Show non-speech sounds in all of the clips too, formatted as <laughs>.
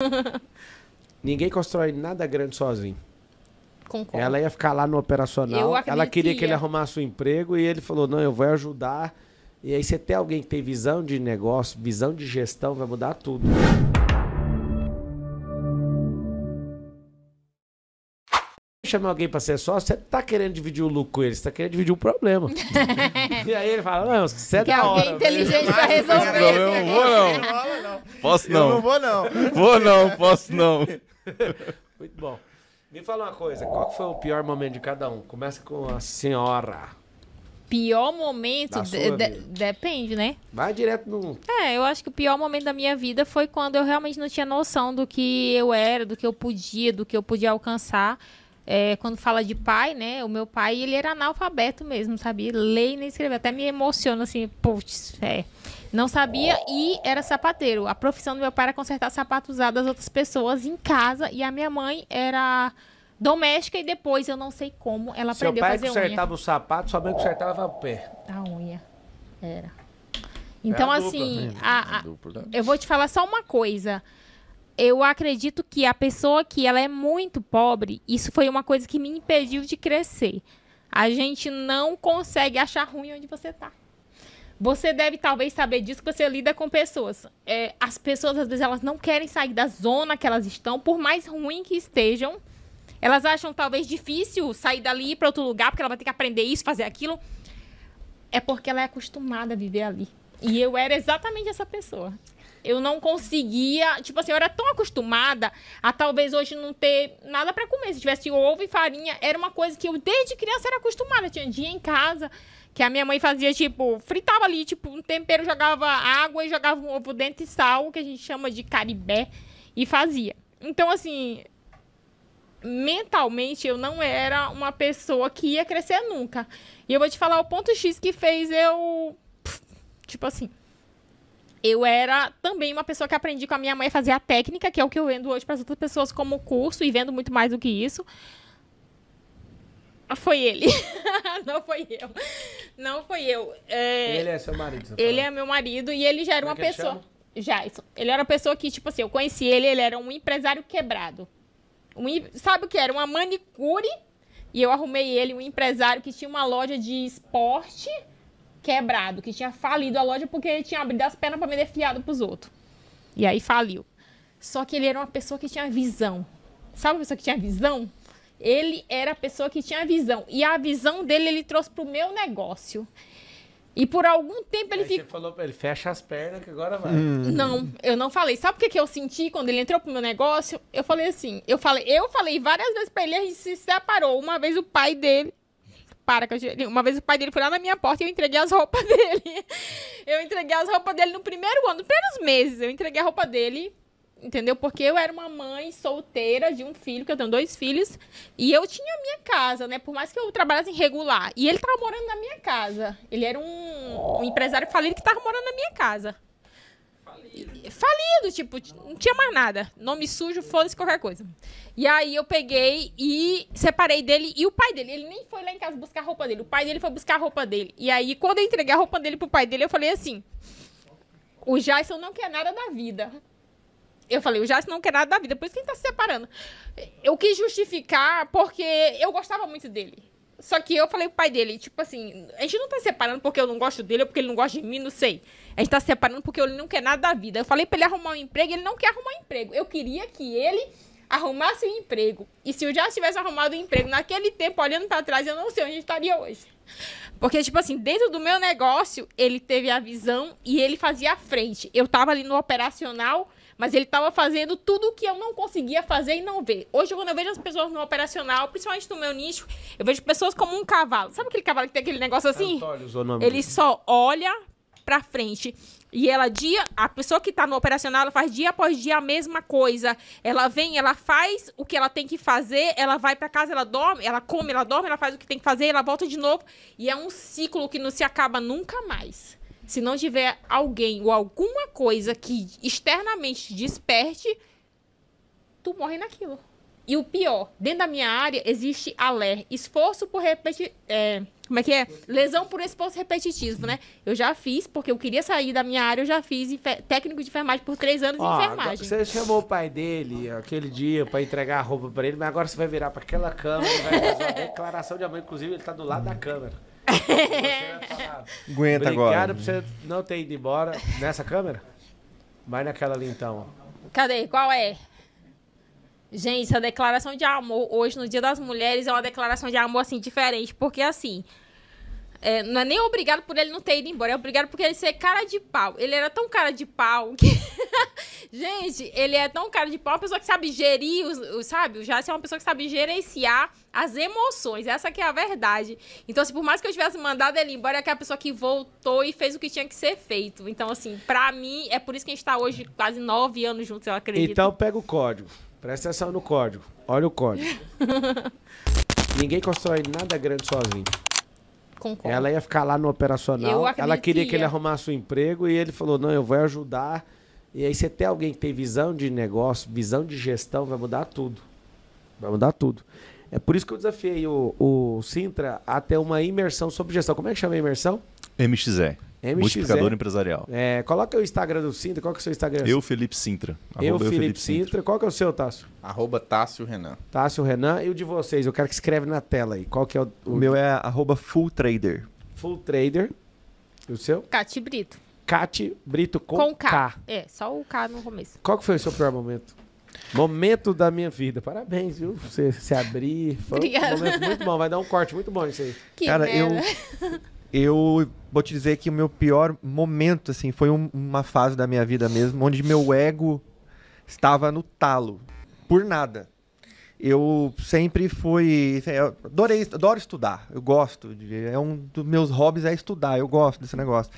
<laughs> Ninguém constrói nada grande sozinho. Concordo. Ela ia ficar lá no operacional. Ela queria que ele arrumasse um emprego e ele falou: não, eu vou ajudar. E aí você tem alguém que tem visão de negócio, visão de gestão, vai mudar tudo. chamar alguém para ser sócio, você tá querendo dividir o lucro com ele, você tá querendo dividir o problema. <laughs> e aí ele fala, não, você é que da hora. inteligente para resolver. Não, eu vou não. Posso não. Eu não vou, não. Vou não, posso não. <laughs> Muito bom. Me fala uma coisa, qual foi o pior momento de cada um? Começa com a senhora. Pior momento? depende, né? Vai direto no. É, eu acho que o pior momento da minha vida foi quando eu realmente não tinha noção do que eu era, do que eu podia, do que eu podia alcançar. É, quando fala de pai, né? O meu pai, ele era analfabeto mesmo, sabia? Ler e nem escrever. Até me emociona, assim, putz, é. Não sabia e era sapateiro. A profissão do meu pai era consertar sapatos usados das outras pessoas em casa. E a minha mãe era doméstica e depois eu não sei como ela Seu aprendeu a fazer unha. Seu pai consertava o sapato, sua mãe consertava o pé. A unha. Era. É então, é a assim, dupla, né? a, a, dupla, né? eu vou te falar só uma coisa. Eu acredito que a pessoa que ela é muito pobre, isso foi uma coisa que me impediu de crescer. A gente não consegue achar ruim onde você está. Você deve talvez saber disso que você lida com pessoas. É, as pessoas às vezes elas não querem sair da zona que elas estão, por mais ruim que estejam. Elas acham talvez difícil sair dali para outro lugar porque ela vai ter que aprender isso, fazer aquilo. É porque ela é acostumada a viver ali. E eu era exatamente essa pessoa. Eu não conseguia, tipo assim, eu era tão acostumada a talvez hoje não ter nada para comer. Se tivesse ovo e farinha, era uma coisa que eu desde criança era acostumada. Tinha dia em casa que a minha mãe fazia, tipo, fritava ali, tipo, um tempero, jogava água e jogava um ovo dentro e sal, que a gente chama de caribé, e fazia. Então, assim, mentalmente eu não era uma pessoa que ia crescer nunca. E eu vou te falar o ponto X que fez eu. Tipo assim eu era também uma pessoa que aprendi com a minha mãe a fazer a técnica, que é o que eu vendo hoje para as outras pessoas como curso e vendo muito mais do que isso. Ah, foi ele. <laughs> não foi eu. Não foi eu. É... Ele é seu marido. Tá ele fala. é meu marido e ele já era Como é uma pessoa. Chama? Já, isso. Ele era uma pessoa que, tipo assim, eu conheci ele, ele era um empresário quebrado. Um... Sabe o que era? Uma manicure. E eu arrumei ele, um empresário que tinha uma loja de esporte quebrado, que tinha falido a loja porque ele tinha abrido as pernas para vender fiado pros outros. E aí faliu. Só que ele era uma pessoa que tinha visão. Sabe a pessoa que tinha visão? Ele era a pessoa que tinha visão. E a visão dele ele trouxe pro meu negócio. E por algum tempo ele ficou. Você falou pra ele, fecha as pernas que agora vai. Hum. Não, eu não falei. Sabe o que, que eu senti quando ele entrou pro meu negócio? Eu falei assim, eu falei, eu falei várias vezes pra ele, a gente se separou. Uma vez o pai dele para. Eu... Uma vez o pai dele foi lá na minha porta e eu entreguei as roupas <laughs> dele. Eu entreguei as roupas dele no primeiro ano, nos primeiros meses. Eu entreguei a roupa dele entendeu? Porque eu era uma mãe solteira de um filho, que eu tenho dois filhos, e eu tinha a minha casa, né? Por mais que eu trabalhasse irregular. E ele tava morando na minha casa. Ele era um, um empresário falido que tava morando na minha casa falido, tipo, não tinha mais nada. Nome sujo, foda-se qualquer coisa. E aí eu peguei e separei dele e o pai dele. Ele nem foi lá em casa buscar a roupa dele. O pai dele foi buscar a roupa dele. E aí, quando eu entreguei a roupa dele pro pai dele, eu falei assim: o Jason não quer nada da vida. Eu falei, o Jason não quer nada da vida, por isso que ele tá se separando. Eu quis justificar porque eu gostava muito dele. Só que eu falei pro pai dele, tipo assim, a gente não tá separando porque eu não gosto dele ou porque ele não gosta de mim, não sei. A gente tá separando porque ele não quer nada da vida. Eu falei pra ele arrumar um emprego, ele não quer arrumar um emprego. Eu queria que ele arrumasse um emprego. E se eu já tivesse arrumado um emprego naquele tempo, olhando para trás, eu não sei onde estaria hoje. Porque, tipo assim, dentro do meu negócio, ele teve a visão e ele fazia a frente. Eu tava ali no operacional mas ele estava fazendo tudo o que eu não conseguia fazer e não ver. Hoje, quando eu vejo as pessoas no operacional, principalmente no meu nicho, eu vejo pessoas como um cavalo. Sabe aquele cavalo que tem aquele negócio assim? ele só olha para frente. E ela dia, a pessoa que está no operacional, ela faz dia após dia a mesma coisa. Ela vem, ela faz o que ela tem que fazer, ela vai para casa, ela dorme, ela come, ela dorme, ela faz o que tem que fazer, ela volta de novo e é um ciclo que não se acaba nunca mais. Se não tiver alguém ou alguma coisa que externamente desperte, tu morre naquilo. E o pior, dentro da minha área existe aler, esforço por repetir. É, como é que é? Lesão por esforço repetitivo, né? Eu já fiz, porque eu queria sair da minha área, eu já fiz técnico de enfermagem por três anos de enfermagem. Você chamou o pai dele aquele dia para entregar a roupa para ele, mas agora você vai virar para aquela câmera, vai fazer uma declaração de amor, inclusive ele tá do lado da câmera. <laughs> Aguenta Obrigado agora. Obrigado por você não ter ido embora. Nessa câmera? Vai naquela ali então. Cadê? Qual é? Gente, a declaração de amor hoje no Dia das Mulheres é uma declaração de amor assim diferente, porque assim, é, não é nem obrigado por ele não ter ido embora, é obrigado porque ele ser cara de pau. Ele era tão cara de pau que <laughs> Gente, ele é tão cara de pau, uma pessoa que sabe gerir, os, os, sabe? O Jace é uma pessoa que sabe gerenciar as emoções. Essa que é a verdade. Então, assim, por mais que eu tivesse mandado ele embora, é aquela é pessoa que voltou e fez o que tinha que ser feito. Então, assim, pra mim, é por isso que a gente tá hoje quase nove anos juntos, eu acredito. Então, pega o código. Presta atenção no código. Olha o código. <laughs> Ninguém constrói nada grande sozinho. Concordo. Ela ia ficar lá no operacional. Ela queria que ele arrumasse um emprego e ele falou: Não, eu vou ajudar e aí você tem alguém que tem visão de negócio, visão de gestão, vai mudar tudo. Vai mudar tudo. É por isso que eu desafiei o, o Sintra a ter uma imersão sobre gestão. Como é que chama a imersão? MXE. Multiplicador Empresarial. É, coloca o Instagram do Sintra. Qual que é o seu Instagram? Eu, Felipe Sintra. Eu, eu, Felipe, Felipe Sintra. Sintra. Qual que é o seu, Tássio? Arroba Tássio Renan. Tássio Renan. E o de vocês? Eu quero que escreve na tela aí. Qual que é o... O, o meu é arroba Full Trader. Full Trader. E o seu? Cati Brito. Cate Brito com, com K. K. É, só o K no começo. Qual que foi o seu pior momento? Momento da minha vida. Parabéns, viu? Você se abrir. Foi Obrigada. um momento muito bom. Vai dar um corte muito bom isso aí. Que Cara, eu. Eu vou te dizer que o meu pior momento, assim, foi um, uma fase da minha vida mesmo, onde meu ego estava no talo. Por nada. Eu sempre fui. Assim, eu adorei, adoro estudar. Eu gosto. De, é um dos meus hobbies é estudar. Eu gosto desse negócio.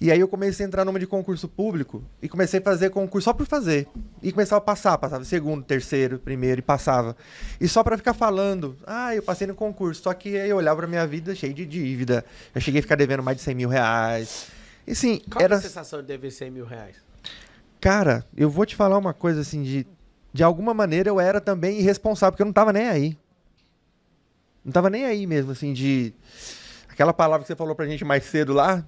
E aí eu comecei a entrar numa de concurso público e comecei a fazer concurso só por fazer. E começava a passar, passava segundo, terceiro, primeiro e passava. E só para ficar falando, ah, eu passei no concurso. Só que aí eu olhava pra minha vida cheia de dívida. Eu cheguei a ficar devendo mais de 100 mil reais. E sim, Qual é era... a sensação de dever 100 mil reais? Cara, eu vou te falar uma coisa assim, de, de alguma maneira eu era também irresponsável, porque eu não tava nem aí. Não tava nem aí mesmo, assim, de... Aquela palavra que você falou pra gente mais cedo lá,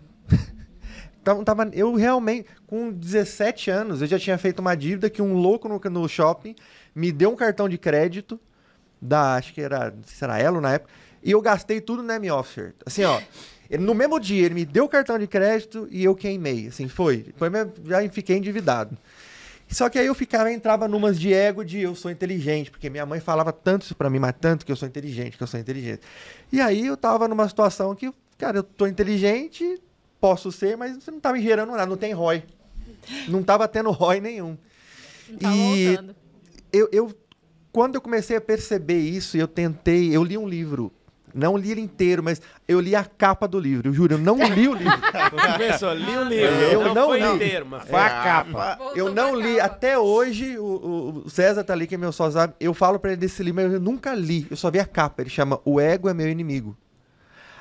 então, tava, eu realmente, com 17 anos, eu já tinha feito uma dívida que um louco no, no shopping me deu um cartão de crédito da, acho que era, será Elo na época, e eu gastei tudo na M-Officer. Assim, ó, no mesmo dia ele me deu o cartão de crédito e eu queimei, assim, foi. foi já fiquei endividado. Só que aí eu ficava, entrava numas de ego de eu sou inteligente, porque minha mãe falava tanto isso pra mim, mas tanto que eu sou inteligente, que eu sou inteligente. E aí eu tava numa situação que, cara, eu tô inteligente, posso ser, mas você não estava gerando nada, não tem ROI. Não estava tendo ROI nenhum. e eu, eu, quando eu comecei a perceber isso, eu tentei, eu li um livro não li ele inteiro, mas eu li a capa do livro. Eu juro, eu não li o livro. <laughs> li o livro. Eu não, não foi li. inteiro, mas foi é, a capa. Eu não li. Capa. Até hoje, o, o, César tá ali, que é meu sozinho. Eu falo para ele desse livro, mas eu nunca li. Eu só vi a capa. Ele chama O Ego é Meu Inimigo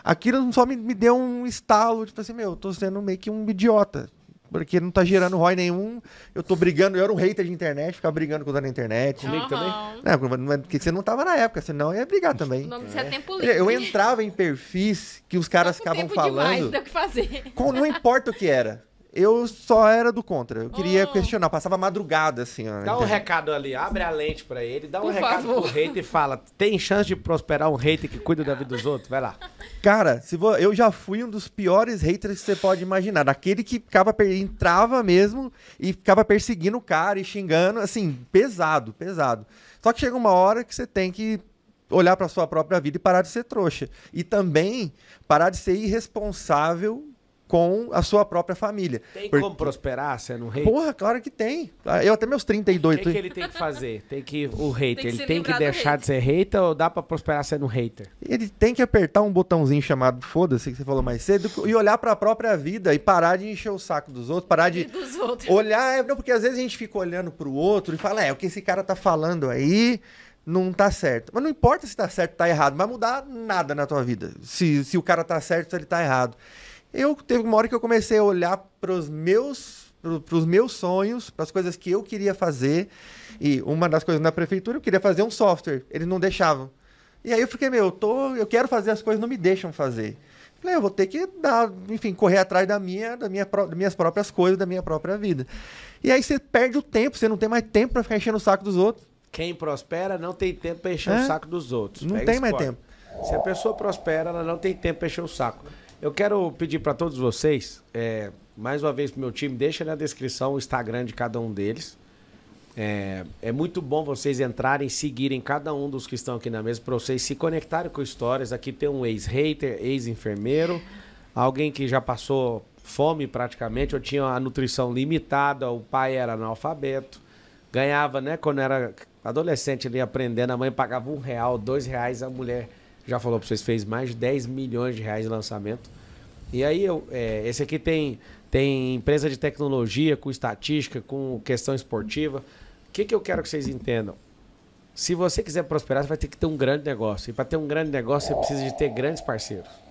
aquilo só me, me deu um estalo, tipo assim, meu, eu tô sendo meio que um idiota. Porque não tá gerando ROI nenhum. Eu tô brigando, eu era um hater de internet, ficava brigando com o da internet. Comigo uhum. também. Não, é, porque você não tava na época, senão eu ia brigar também. Não nome disso é, é tempo livre. Eu entrava em perfis que os caras ficavam falando. Demais, que fazer. Com, não importa o que era. Eu só era do contra. Eu queria oh. questionar. Passava madrugada, assim. Ó, dá um recado ali, abre a lente pra ele, dá um recado pro hater e fala: tem chance de prosperar um hater que cuida da vida dos outros? Vai lá. <laughs> Cara, se vo... eu já fui um dos piores haters que você pode imaginar. Daquele que ficava per... entrava mesmo e ficava perseguindo o cara e xingando, assim, pesado, pesado. Só que chega uma hora que você tem que olhar para sua própria vida e parar de ser trouxa. E também parar de ser irresponsável com a sua própria família. Tem Porque... como prosperar sendo um rei? Porra, claro que tem. Ah, eu até meus 32. O que, é que ele tem que fazer? Tem que o hater, ele tem que deixar de ser hater ou dá para prosperar sendo um hater? Ele tem que apertar um botãozinho chamado foda-se que você falou mais cedo e olhar para a própria vida e parar de encher o saco dos outros, parar de olhar, é, não, porque às vezes a gente fica olhando para o outro e fala, é, o que esse cara tá falando aí, não tá certo. Mas não importa se tá certo ou tá errado, não vai mudar nada na tua vida. Se, se o cara tá certo, se ele tá errado eu teve uma hora que eu comecei a olhar para os meus para os meus sonhos, para as coisas que eu queria fazer. E uma das coisas na prefeitura, eu queria fazer um software. Eles não deixavam. E aí eu fiquei, meu, eu, tô, eu quero fazer as coisas, não me deixam fazer. Falei, eu vou ter que dar, enfim, correr atrás da minha, da minha, das minhas próprias coisas, da minha própria vida. E aí você perde o tempo, você não tem mais tempo para ficar enchendo o saco dos outros. Quem prospera não tem tempo para encher é? o saco dos outros. Não Pega tem mais tempo. Se a pessoa prospera, ela não tem tempo para encher o saco. Eu quero pedir para todos vocês, é, mais uma vez para o meu time, deixa na descrição o Instagram de cada um deles. É, é, muito bom vocês entrarem, seguirem cada um dos que estão aqui na mesa para vocês se conectarem com histórias. Aqui tem um ex-hater, ex-enfermeiro, alguém que já passou fome praticamente, eu tinha a nutrição limitada, o pai era analfabeto, ganhava, né, quando era adolescente ali aprendendo, a mãe pagava um real, dois reais, a mulher já falou para vocês, fez mais de 10 milhões de reais de lançamento. E aí, eu, é, esse aqui tem, tem empresa de tecnologia, com estatística, com questão esportiva. O que, que eu quero que vocês entendam? Se você quiser prosperar, você vai ter que ter um grande negócio. E para ter um grande negócio, você precisa de ter grandes parceiros.